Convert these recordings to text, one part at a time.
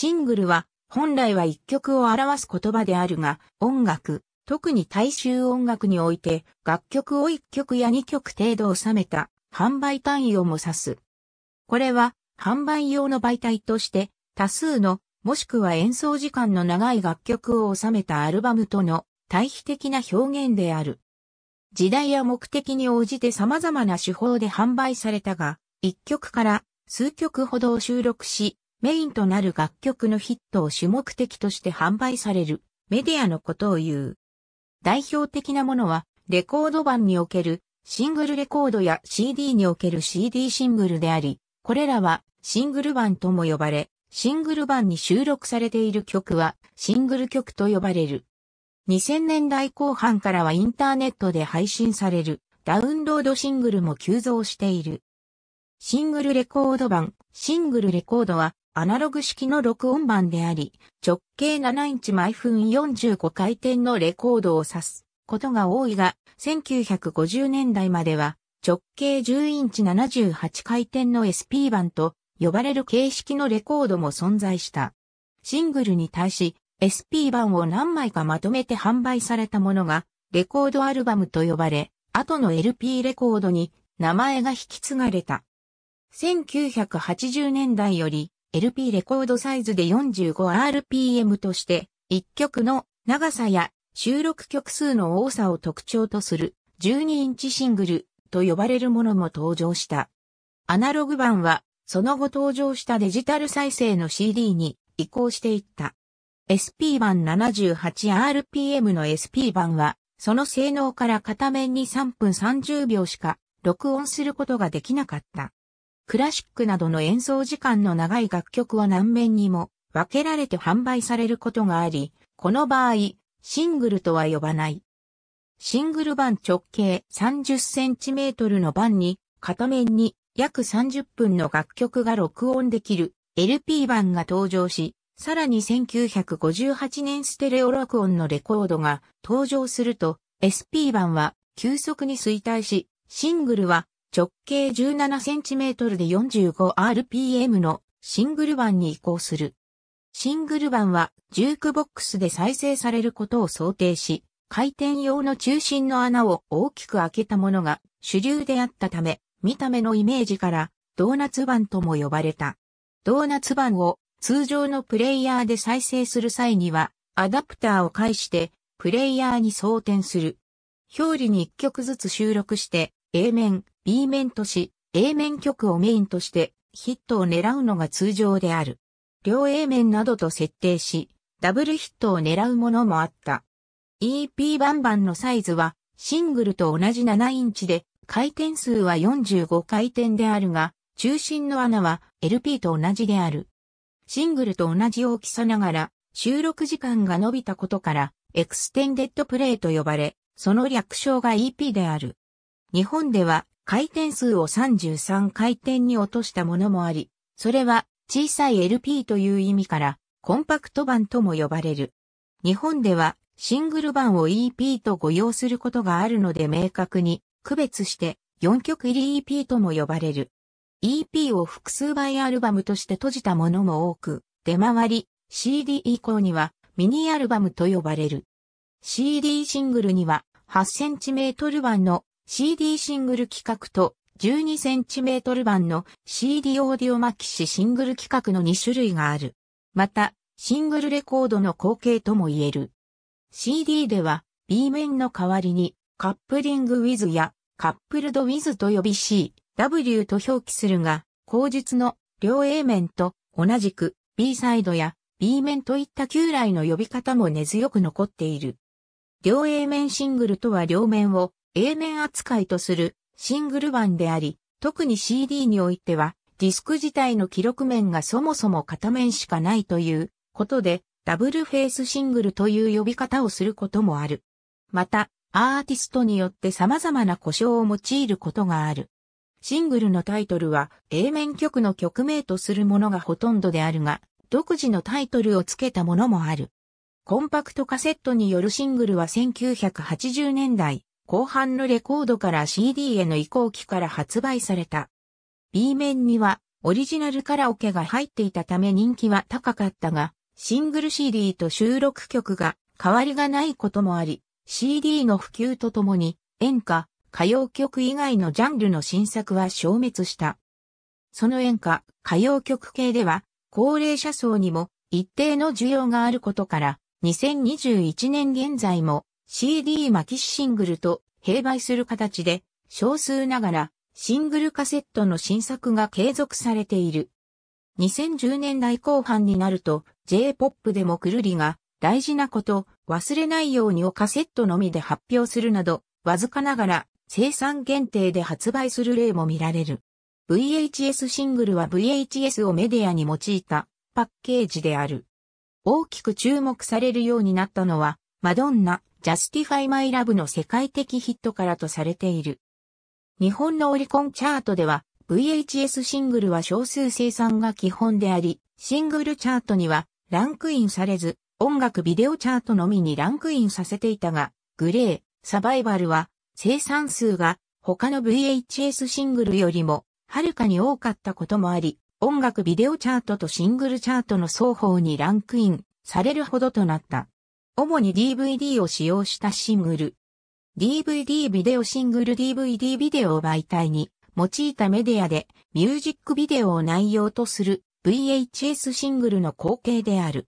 シングルは本来は一曲を表す言葉であるが、音楽、特に大衆音楽において楽曲を一曲や二曲程度収めた販売単位をも指す。これは販売用の媒体として多数のもしくは演奏時間の長い楽曲を収めたアルバムとの対比的な表現である。時代や目的に応じて様々な手法で販売されたが、一曲から数曲ほどを収録し、メインとなる楽曲のヒットを主目的として販売されるメディアのことを言う。代表的なものは、レコード版におけるシングルレコードや CD における CD シングルであり、これらはシングル版とも呼ばれ、シングル版に収録されている曲はシングル曲と呼ばれる。2000年代後半からはインターネットで配信されるダウンロードシングルも急増している。シングルレコード版、シングルレコードはアナログ式の録音盤であり、直径7インチ毎分45回転のレコードを指すことが多いが、1950年代までは直径10インチ78回転の SP 版と呼ばれる形式のレコードも存在した。シングルに対し SP 版を何枚かまとめて販売されたものがレコードアルバムと呼ばれ、後の LP レコードに名前が引き継がれた。1980年代より LP レコードサイズで 45rpm として、1曲の長さや収録曲数の多さを特徴とする12インチシングルと呼ばれるものも登場した。アナログ版は、その後登場したデジタル再生の CD に移行していった。SP 版 78rpm の SP 版は、その性能から片面に3分30秒しか録音することができなかった。クラシックなどの演奏時間の長い楽曲は何面にも分けられて販売されることがあり、この場合、シングルとは呼ばない。シングル版直径 30cm の版に、片面に約30分の楽曲が録音できる LP 版が登場し、さらに1958年ステレオ録音のレコードが登場すると、SP 版は急速に衰退し、シングルは直径 17cm で 45rpm のシングル版に移行する。シングル版はジュークボックスで再生されることを想定し、回転用の中心の穴を大きく開けたものが主流であったため、見た目のイメージからドーナツ版とも呼ばれた。ドーナツ版を通常のプレイヤーで再生する際には、アダプターを介してプレイヤーに装填する。表裏に1曲ずつ収録して A 面、B 面とし、A 面曲をメインとしてヒットを狙うのが通常である。両 A 面などと設定し、ダブルヒットを狙うものもあった。EP バンバンのサイズはシングルと同じ7インチで、回転数は45回転であるが、中心の穴は LP と同じである。シングルと同じ大きさながら、収録時間が伸びたことから、エクステンデッドプレイと呼ばれ、その略称が EP である。日本では回転数を33回転に落としたものもあり、それは小さい LP という意味からコンパクト版とも呼ばれる。日本ではシングル版を EP と誤用することがあるので明確に区別して4曲入り EP とも呼ばれる。EP を複数倍アルバムとして閉じたものも多く、出回り、CD 以降にはミニアルバムと呼ばれる。CD シングルには8センチメートル版の CD シングル企画と 12cm 版の CD オーディオマキシシングル企画の2種類がある。また、シングルレコードの後継とも言える。CD では B 面の代わりにカップリングウィズやカップルドウィズと呼び C、W と表記するが、後述の両 A 面と同じく B サイドや B 面といった旧来の呼び方も根強く残っている。両 A 面シングルとは両面を A 面扱いとするシングル版であり、特に CD においては、ディスク自体の記録面がそもそも片面しかないということで、ダブルフェイスシングルという呼び方をすることもある。また、アーティストによって様々な故障を用いることがある。シングルのタイトルは A 面曲の曲名とするものがほとんどであるが、独自のタイトルを付けたものもある。コンパクトカセットによるシングルは1980年代、後半のレコードから CD への移行期から発売された。B 面にはオリジナルカラオケが入っていたため人気は高かったが、シングル CD と収録曲が変わりがないこともあり、CD の普及とともに演歌、歌謡曲以外のジャンルの新作は消滅した。その演歌、歌謡曲系では、高齢者層にも一定の需要があることから、2021年現在も CD マキシシングルと併売する形で、少数ながらシングルカセットの新作が継続されている。2010年代後半になると J-POP でもくるりが大事なこと忘れないようにをカセットのみで発表するなど、わずかながら生産限定で発売する例も見られる。VHS シングルは VHS をメディアに用いたパッケージである。大きく注目されるようになったのは、マドンナ、Justify My Love の世界的ヒットからとされている。日本のオリコンチャートでは VHS シングルは少数生産が基本であり、シングルチャートにはランクインされず、音楽ビデオチャートのみにランクインさせていたが、グレー、サバイバルは生産数が他の VHS シングルよりもはるかに多かったこともあり、音楽ビデオチャートとシングルチャートの双方にランクインされるほどとなった。主に DVD を使用したシングル。DVD ビデオシングル DVD ビデオを媒体に用いたメディアでミュージックビデオを内容とする VHS シングルの後継である。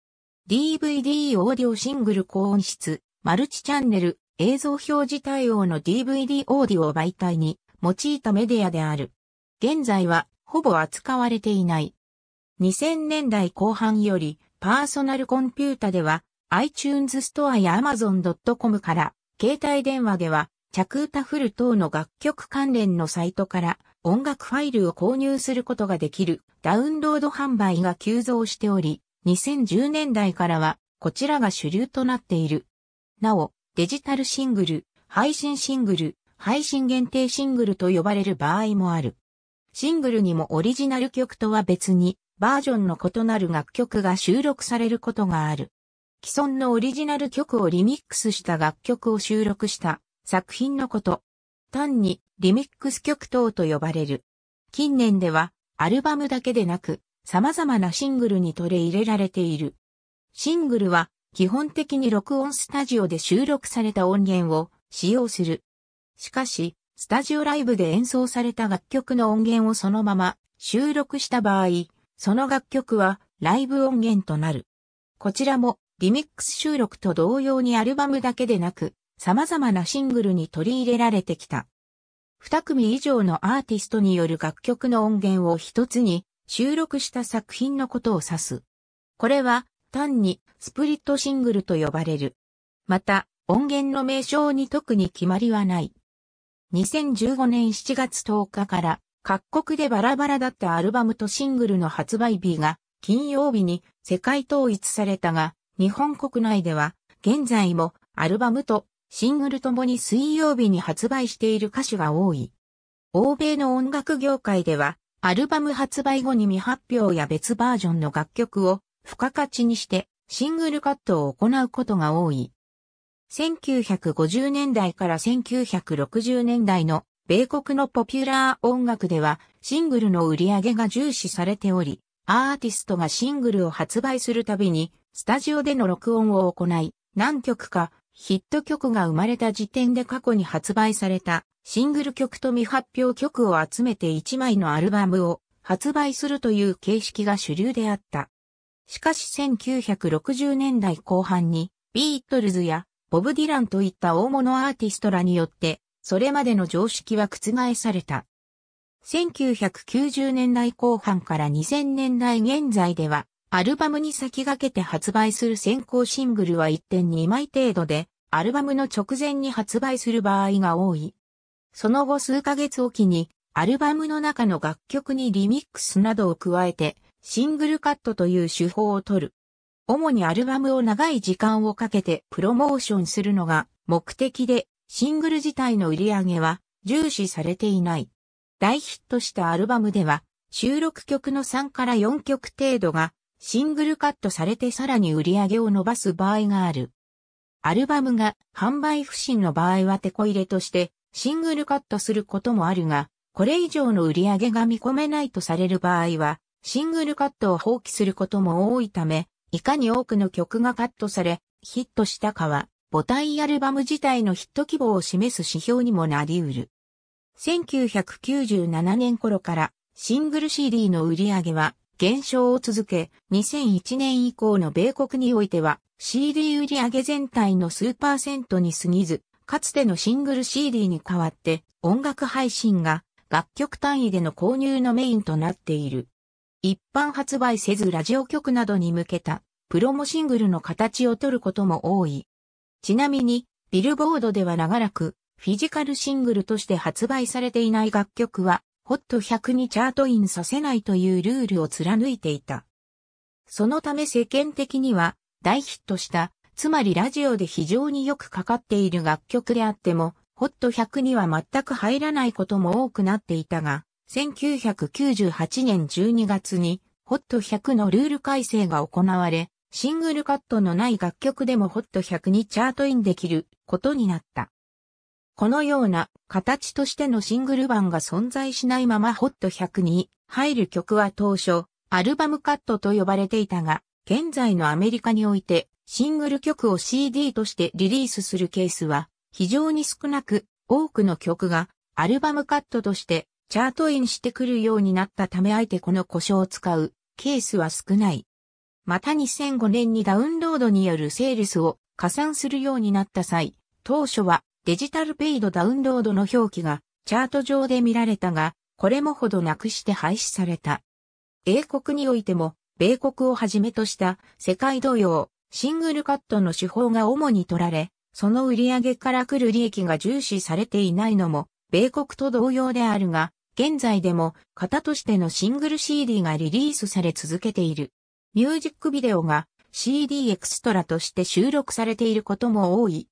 DVD オーディオシングル高音質、マルチチャンネル、映像表示対応の DVD オーディオ媒体に用いたメディアである。現在はほぼ扱われていない。2000年代後半よりパーソナルコンピュータでは iTunes ストアや Amazon.com から、携帯電話では、チャクータフル等の楽曲関連のサイトから音楽ファイルを購入することができるダウンロード販売が急増しており、2010年代からはこちらが主流となっている。なお、デジタルシングル、配信シングル、配信限定シングルと呼ばれる場合もある。シングルにもオリジナル曲とは別にバージョンの異なる楽曲が収録されることがある。既存のオリジナル曲をリミックスした楽曲を収録した作品のこと。単にリミックス曲等と呼ばれる。近年ではアルバムだけでなく様々なシングルに取り入れられている。シングルは基本的に録音スタジオで収録された音源を使用する。しかし、スタジオライブで演奏された楽曲の音源をそのまま収録した場合、その楽曲はライブ音源となる。こちらもリミックス収録と同様にアルバムだけでなく、様々なシングルに取り入れられてきた。二組以上のアーティストによる楽曲の音源を一つに収録した作品のことを指す。これは単にスプリットシングルと呼ばれる。また、音源の名称に特に決まりはない。2015年7月10日から各国でバラバラだったアルバムとシングルの発売日が金曜日に世界統一されたが、日本国内では、現在もアルバムとシングルともに水曜日に発売している歌手が多い。欧米の音楽業界では、アルバム発売後に未発表や別バージョンの楽曲を付加価値にしてシングルカットを行うことが多い。1950年代から1960年代の米国のポピュラー音楽ではシングルの売り上げが重視されており、アーティストがシングルを発売するたびにスタジオでの録音を行い、何曲かヒット曲が生まれた時点で過去に発売されたシングル曲と未発表曲を集めて1枚のアルバムを発売するという形式が主流であった。しかし1960年代後半にビートルズやボブ・ディランといった大物アーティストらによってそれまでの常識は覆された。1990年代後半から2000年代現在ではアルバムに先駆けて発売する先行シングルは1.2枚程度で、アルバムの直前に発売する場合が多い。その後数ヶ月おきに、アルバムの中の楽曲にリミックスなどを加えて、シングルカットという手法を取る。主にアルバムを長い時間をかけてプロモーションするのが目的で、シングル自体の売り上げは重視されていない。大ヒットしたアルバムでは、収録曲の3から4曲程度がシングルカットされてさらに売り上げを伸ばす場合がある。アルバムが販売不振の場合はテこ入れとしてシングルカットすることもあるが、これ以上の売り上げが見込めないとされる場合は、シングルカットを放棄することも多いため、いかに多くの曲がカットされ、ヒットしたかは、母体アルバム自体のヒット規模を示す指標にもなり得る。1997年頃からシングル CD の売り上げは減少を続け、2001年以降の米国においては CD 売上全体の数パーセントに過ぎず、かつてのシングル CD に代わって音楽配信が楽曲単位での購入のメインとなっている。一般発売せずラジオ局などに向けたプロモシングルの形を取ることも多い。ちなみに、ビルボードでは長らくフィジカルシングルとして発売されていない楽曲はホット1 0 0にチャートインさせないというルールを貫いていた。そのため世間的には大ヒットした、つまりラジオで非常によくかかっている楽曲であっても、ホット1 0 0には全く入らないことも多くなっていたが、1998年12月にホット1 0 0のルール改正が行われ、シングルカットのない楽曲でもホット1 0 0にチャートインできることになった。このような形としてのシングル版が存在しないままホット1 0 0に入る曲は当初、アルバムカットと呼ばれていたが、現在のアメリカにおいてシングル曲を CD としてリリースするケースは非常に少なく、多くの曲がアルバムカットとしてチャートインしてくるようになったためあえてこの故障を使うケースは少ない。また2005年にダウンロードによるセールスを加算するようになった際、当初はデジタルペイドダウンロードの表記がチャート上で見られたが、これもほどなくして廃止された。英国においても、米国をはじめとした世界同様、シングルカットの手法が主に取られ、その売上から来る利益が重視されていないのも、米国と同様であるが、現在でも型としてのシングル CD がリリースされ続けている。ミュージックビデオが CD エクストラとして収録されていることも多い。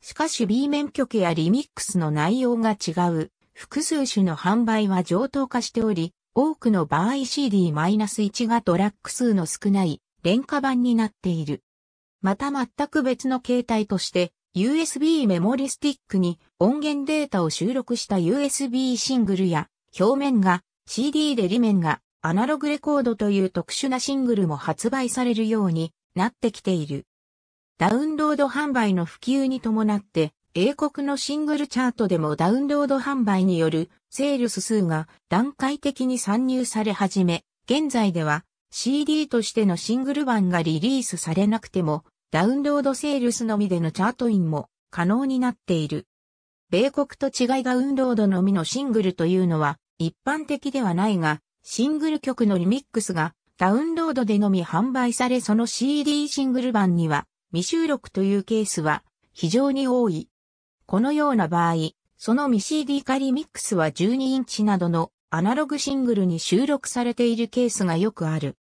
しかし B 面曲やリミックスの内容が違う、複数種の販売は上等化しており、多くの場合 CD-1 がドラッグ数の少ない廉価版になっている。また全く別の形態として、USB メモリスティックに音源データを収録した USB シングルや、表面が CD で裏面がアナログレコードという特殊なシングルも発売されるようになってきている。ダウンロード販売の普及に伴って、英国のシングルチャートでもダウンロード販売によるセールス数が段階的に参入され始め、現在では CD としてのシングル版がリリースされなくても、ダウンロードセールスのみでのチャートインも可能になっている。米国と違いダウンロードのみのシングルというのは一般的ではないが、シングル曲のリミックスがダウンロードでのみ販売されその CD シングル版には未収録というケースは非常に多い。このような場合、その未 CD 仮リミックスは12インチなどのアナログシングルに収録されているケースがよくある。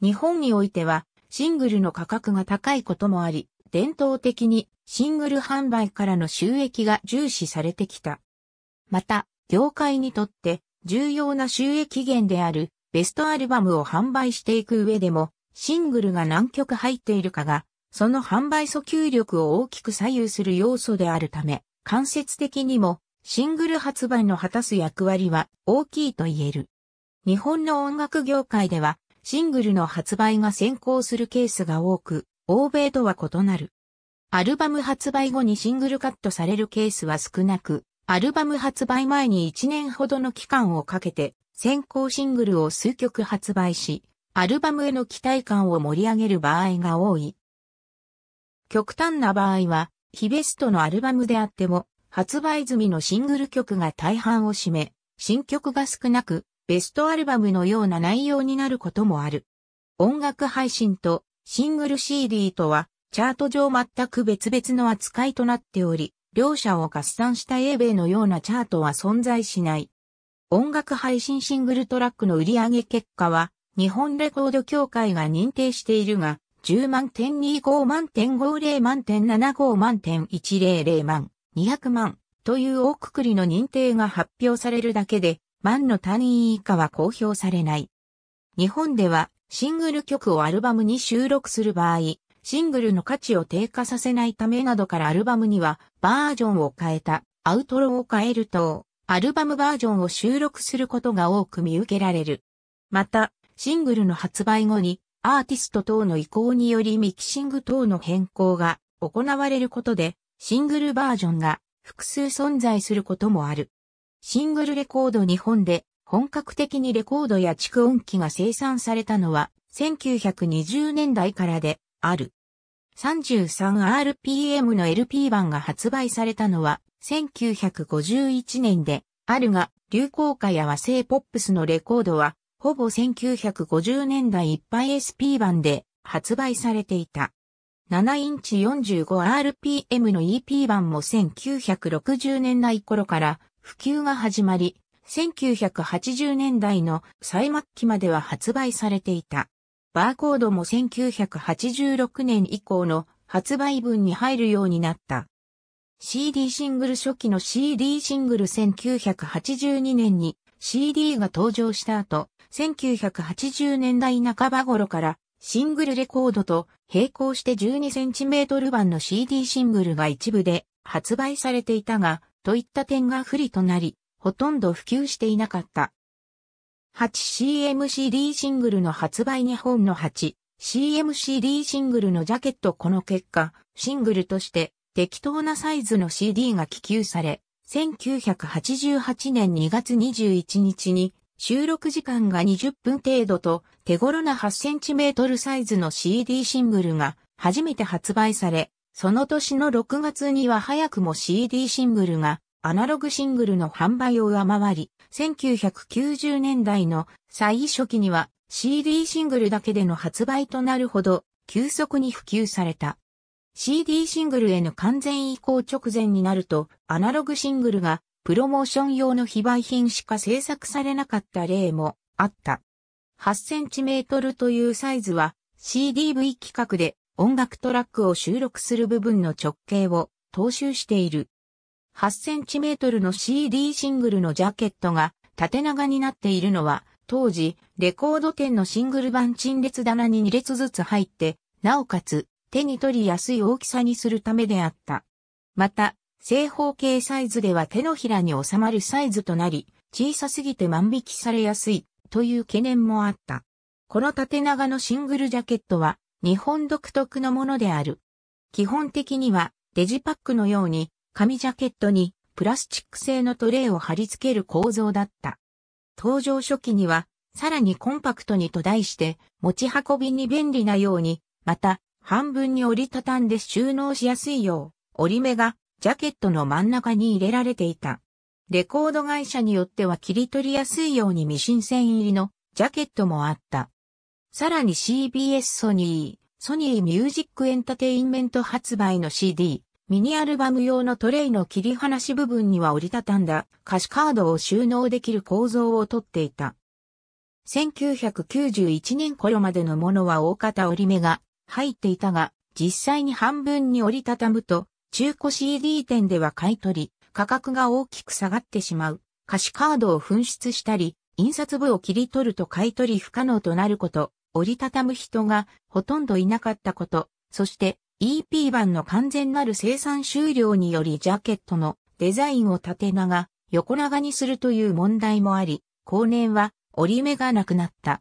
日本においてはシングルの価格が高いこともあり、伝統的にシングル販売からの収益が重視されてきた。また、業界にとって重要な収益源であるベストアルバムを販売していく上でも、シングルが何曲入っているかがその販売訴求力を大きく左右する要素であるため、間接的にもシングル発売の果たす役割は大きいと言える。日本の音楽業界ではシングルの発売が先行するケースが多く、欧米とは異なる。アルバム発売後にシングルカットされるケースは少なく、アルバム発売前に1年ほどの期間をかけて先行シングルを数曲発売し、アルバムへの期待感を盛り上げる場合が多い。極端な場合は、非ベストのアルバムであっても、発売済みのシングル曲が大半を占め、新曲が少なく、ベストアルバムのような内容になることもある。音楽配信とシングル CD とは、チャート上全く別々の扱いとなっており、両者を合算した英米のようなチャートは存在しない。音楽配信シングルトラックの売上結果は、日本レコード協会が認定しているが、10万点25万点50万点75万点100万200万という大くくりの認定が発表されるだけで、万の単位以下は公表されない。日本ではシングル曲をアルバムに収録する場合、シングルの価値を低下させないためなどからアルバムにはバージョンを変えた、アウトロを変えると、アルバムバージョンを収録することが多く見受けられる。また、シングルの発売後にアーティスト等の意向によりミキシング等の変更が行われることで、シングルバージョンが複数存在することもある。シングルレコード日本で本格的にレコードや蓄音機が生産されたのは1920年代からである。33rpm の LP 版が発売されたのは1951年であるが流行歌や和製ポップスのレコードはほぼ1950年代いっぱい SP 版で発売されていた。7インチ 45rpm の EP 版も1960年代頃から普及が始まり、1980年代の最末期までは発売されていた。バーコードも1986年以降の発売分に入るようになった。CD シングル初期の CD シングル1982年に CD が登場した後、1980年代半ば頃からシングルレコードと並行して 12cm 版の CD シングルが一部で発売されていたが、といった点が不利となり、ほとんど普及していなかった。8CMCD シングルの発売日本の 8CMCD シングルのジャケットこの結果、シングルとして適当なサイズの CD が寄給され、1988年2月21日に収録時間が20分程度と手頃な 8cm サイズの CD シングルが初めて発売され、その年の6月には早くも CD シングルがアナログシングルの販売を上回り、1990年代の最初期には CD シングルだけでの発売となるほど急速に普及された。CD シングルへの完全移行直前になるとアナログシングルがプロモーション用の非売品しか製作されなかった例もあった。8センチメートルというサイズは CDV 規格で音楽トラックを収録する部分の直径を踏襲している。8センチメートルの CD シングルのジャケットが縦長になっているのは当時レコード店のシングル版陳列棚に2列ずつ入って、なおかつ手に取りやすい大きさにするためであった。また正方形サイズでは手のひらに収まるサイズとなり、小さすぎて万引きされやすいという懸念もあった。この縦長のシングルジャケットは日本独特のものである。基本的にはデジパックのように紙ジャケットにプラスチック製のトレイを貼り付ける構造だった。登場初期にはさらにコンパクトにと題して持ち運びに便利なように、また半分に折りたたんで収納しやすいよう折り目がジャケットの真ん中に入れられていた。レコード会社によっては切り取りやすいようにミシン線入りのジャケットもあった。さらに CBS ソニー、ソニーミュージックエンタテインメント発売の CD、ミニアルバム用のトレイの切り離し部分には折りたたんだ歌詞カードを収納できる構造をとっていた。1991年頃までのものは大方折り目が入っていたが、実際に半分に折りたたむと中古 CD 店では買い取り、価格が大きく下がってしまう。歌詞カードを紛失したり、印刷部を切り取ると買い取り不可能となること、折りたたむ人がほとんどいなかったこと、そして EP 版の完全なる生産終了によりジャケットのデザインを縦長、横長にするという問題もあり、後年は折り目がなくなった。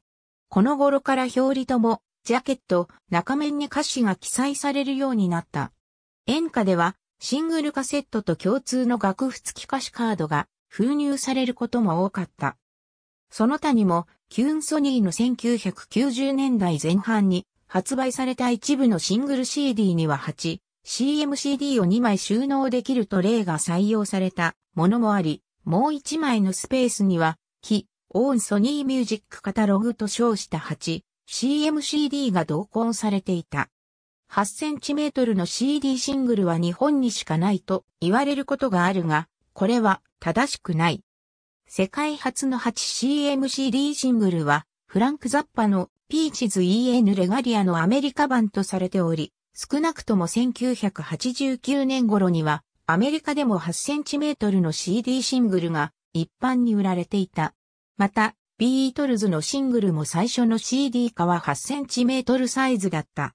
この頃から表裏とも、ジャケット、中面に歌詞が記載されるようになった。演歌ではシングルカセットと共通の楽譜付き歌詞カードが封入されることも多かった。その他にも、キューンソニーの1990年代前半に発売された一部のシングル CD には8、CMCD を2枚収納できるトレイが採用されたものもあり、もう1枚のスペースには、非、オーンソニーミュージックカタログと称した8、CMCD が同梱されていた。8センチメートルの CD シングルは日本にしかないと言われることがあるが、これは正しくない。世界初の 8CMCD シングルは、フランク・ザッパのピーチズ EN レガリアのアメリカ版とされており、少なくとも1989年頃には、アメリカでも8センチメートルの CD シングルが一般に売られていた。また、ビートルズのシングルも最初の CD 化は8センチメートルサイズだった。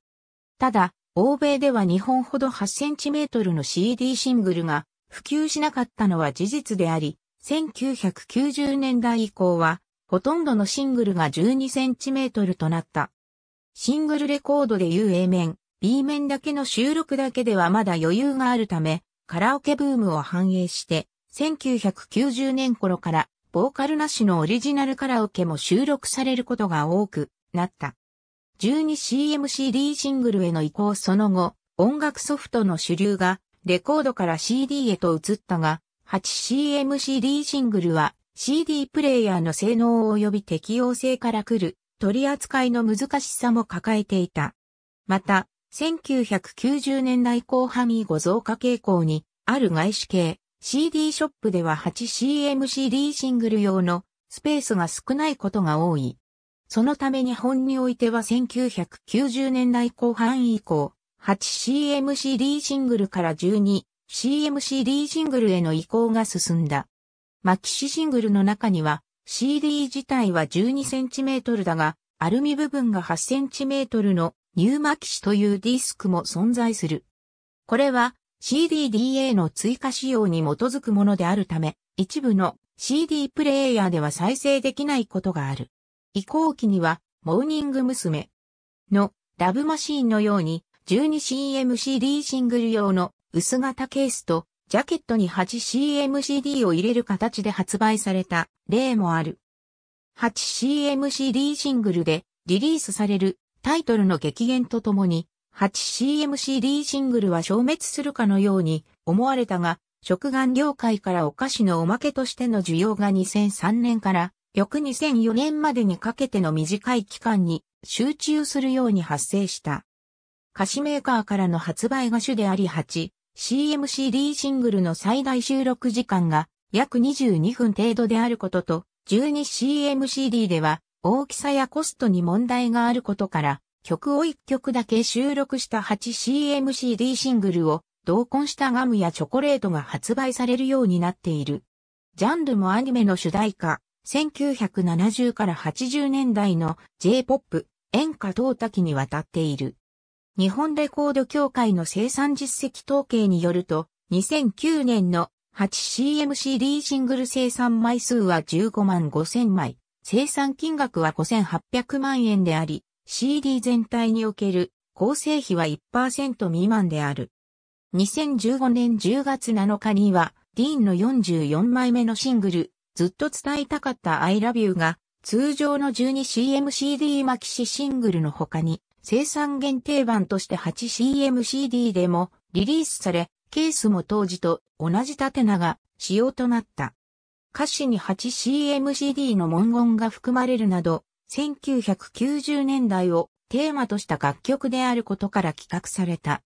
ただ、欧米では日本ほど8センチメートルの CD シングルが普及しなかったのは事実であり、1990年代以降は、ほとんどのシングルが12センチメートルとなった。シングルレコードでいう A 面、B 面だけの収録だけではまだ余裕があるため、カラオケブームを反映して、1990年頃から、ボーカルなしのオリジナルカラオケも収録されることが多くなった。12CMCD シングルへの移行その後、音楽ソフトの主流がレコードから CD へと移ったが、8CMCD シングルは CD プレイヤーの性能及び適用性から来る取り扱いの難しさも抱えていた。また、1990年代後半以後増加傾向にある外資系 CD ショップでは 8CMCD シングル用のスペースが少ないことが多い。そのため日本においては1990年代後半以降、8CMCD シングルから 12CMCD シングルへの移行が進んだ。マキシシングルの中には CD 自体は 12cm だが、アルミ部分が 8cm のニューマキシというディスクも存在する。これは CDDA の追加仕様に基づくものであるため、一部の CD プレイヤーでは再生できないことがある。移行期には、モーニング娘。のラブマシーンのように、12CMCD シングル用の薄型ケースと、ジャケットに 8CMCD を入れる形で発売された例もある。8CMCD シングルでリリースされるタイトルの激減とともに、8CMCD シングルは消滅するかのように思われたが、食玩業界からお菓子のおまけとしての需要が2003年から翌2004年までにかけての短い期間に集中するように発生した。歌詞メーカーからの発売が主であり8、CMCD シングルの最大収録時間が約22分程度であることと、12CMCD では大きさやコストに問題があることから、曲を1曲だけ収録した 8CMCD シングルを同梱したガムやチョコレートが発売されるようになっている。ジャンルもアニメの主題歌、1970から80年代の J-POP、演歌等多岐にわたっている。日本レコード協会の生産実績統計によると、2009年の 8CMCD シングル生産枚数は15万5000枚、生産金額は5800万円であり、CD 全体における構成比は1%未満である。2015年10月7日には、ディーンの44枚目のシングル、ずっと伝えたかった I Love You が、通常の 12CMCD 巻きしシングルの他に、生産限定版として 8CMCD でもリリースされ、ケースも当時と同じ縦長、仕様となった。歌詞に 8CMCD の文言が含まれるなど、1990年代をテーマとした楽曲であることから企画された。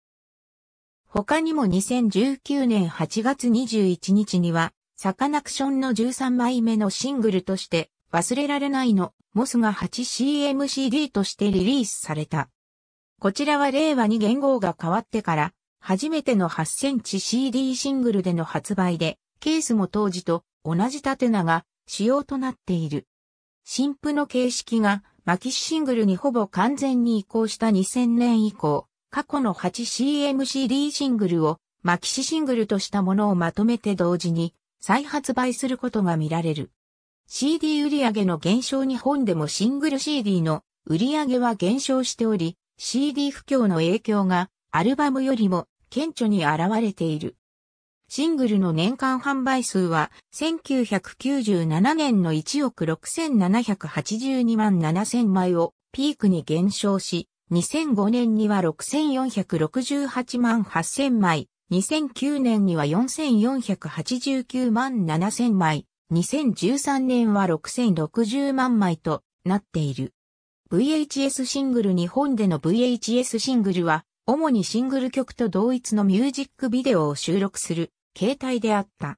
他にも2019年8月21日には、サカナクションの13枚目のシングルとして、忘れられないの、モスが 8CMCD としてリリースされた。こちらは令和に言語が変わってから、初めての8センチ CD シングルでの発売で、ケースも当時と同じ縦長、仕様となっている。新譜の形式が、マキシシングルにほぼ完全に移行した2000年以降、過去の 8CMCD シングルをマキシシングルとしたものをまとめて同時に再発売することが見られる。CD 売上の減少日本でもシングル CD の売上は減少しており、CD 不況の影響がアルバムよりも顕著に現れている。シングルの年間販売数は1997年の1億6782万7000枚をピークに減少し、2005年には6468万8000枚、2009年には4489万7000枚、2013年は6060万枚となっている。VHS シングル日本での VHS シングルは、主にシングル曲と同一のミュージックビデオを収録する形態であった。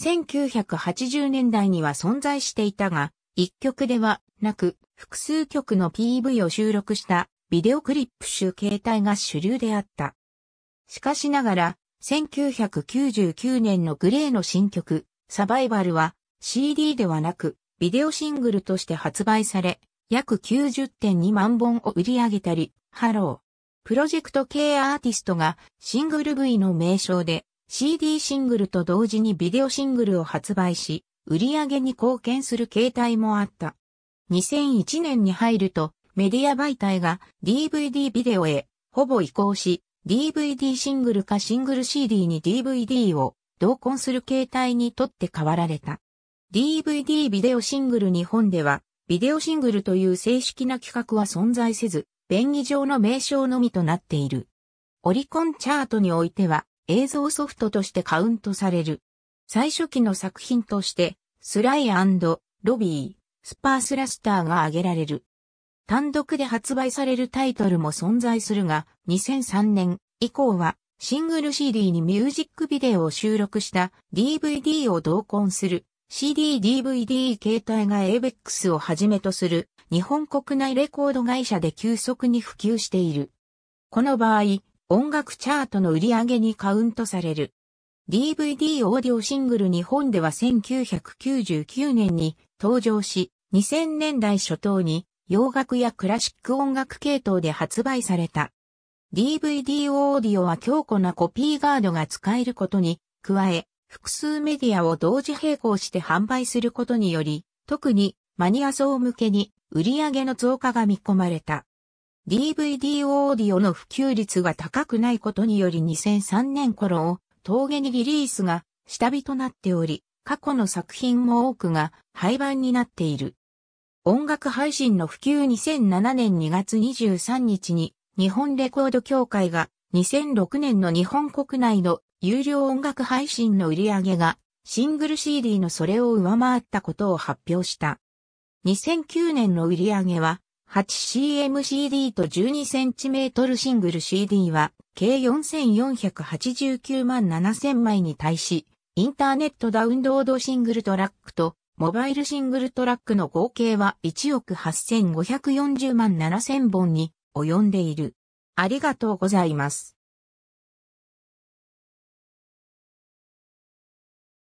1980年代には存在していたが、一曲ではなく複数曲の PV を収録したビデオクリップ集形態が主流であった。しかしながら、1999年のグレーの新曲、サバイバルは CD ではなく、ビデオシングルとして発売され、約90.2万本を売り上げたり、ハロー。プロジェクト系アーティストがシングル V の名称で CD シングルと同時にビデオシングルを発売し、売り上げに貢献する形態もあった。2001年に入るとメディア媒体が DVD ビデオへほぼ移行し、DVD シングルかシングル CD に DVD を同梱する形態にとって変わられた。DVD ビデオシングル日本では、ビデオシングルという正式な企画は存在せず、便宜上の名称のみとなっている。オリコンチャートにおいては映像ソフトとしてカウントされる。最初期の作品として、スライロビー、スパースラスターが挙げられる。単独で発売されるタイトルも存在するが、2003年以降はシングル CD にミュージックビデオを収録した DVD を同梱する CD-DVD 携帯が ABEX をはじめとする日本国内レコード会社で急速に普及している。この場合、音楽チャートの売り上げにカウントされる。DVD オーディオシングル日本では1999年に登場し、2000年代初頭に洋楽やクラシック音楽系統で発売された。DVD オーディオは強固なコピーガードが使えることに、加え、複数メディアを同時並行して販売することにより、特にマニア層向けに売り上げの増加が見込まれた。DVD オーディオの普及率が高くないことにより2003年頃を峠にリリースが下火となっており、過去の作品も多くが廃盤になっている。音楽配信の普及2007年2月23日に日本レコード協会が2006年の日本国内の有料音楽配信の売り上げがシングル CD のそれを上回ったことを発表した。2009年の売り上げは 8CMCD と 12cm シングル CD は計4489万7000枚に対しインターネットダウンロードシングルトラックとモバイルシングルトラックの合計は1億8540万7000本に及んでいる。ありがとうございます。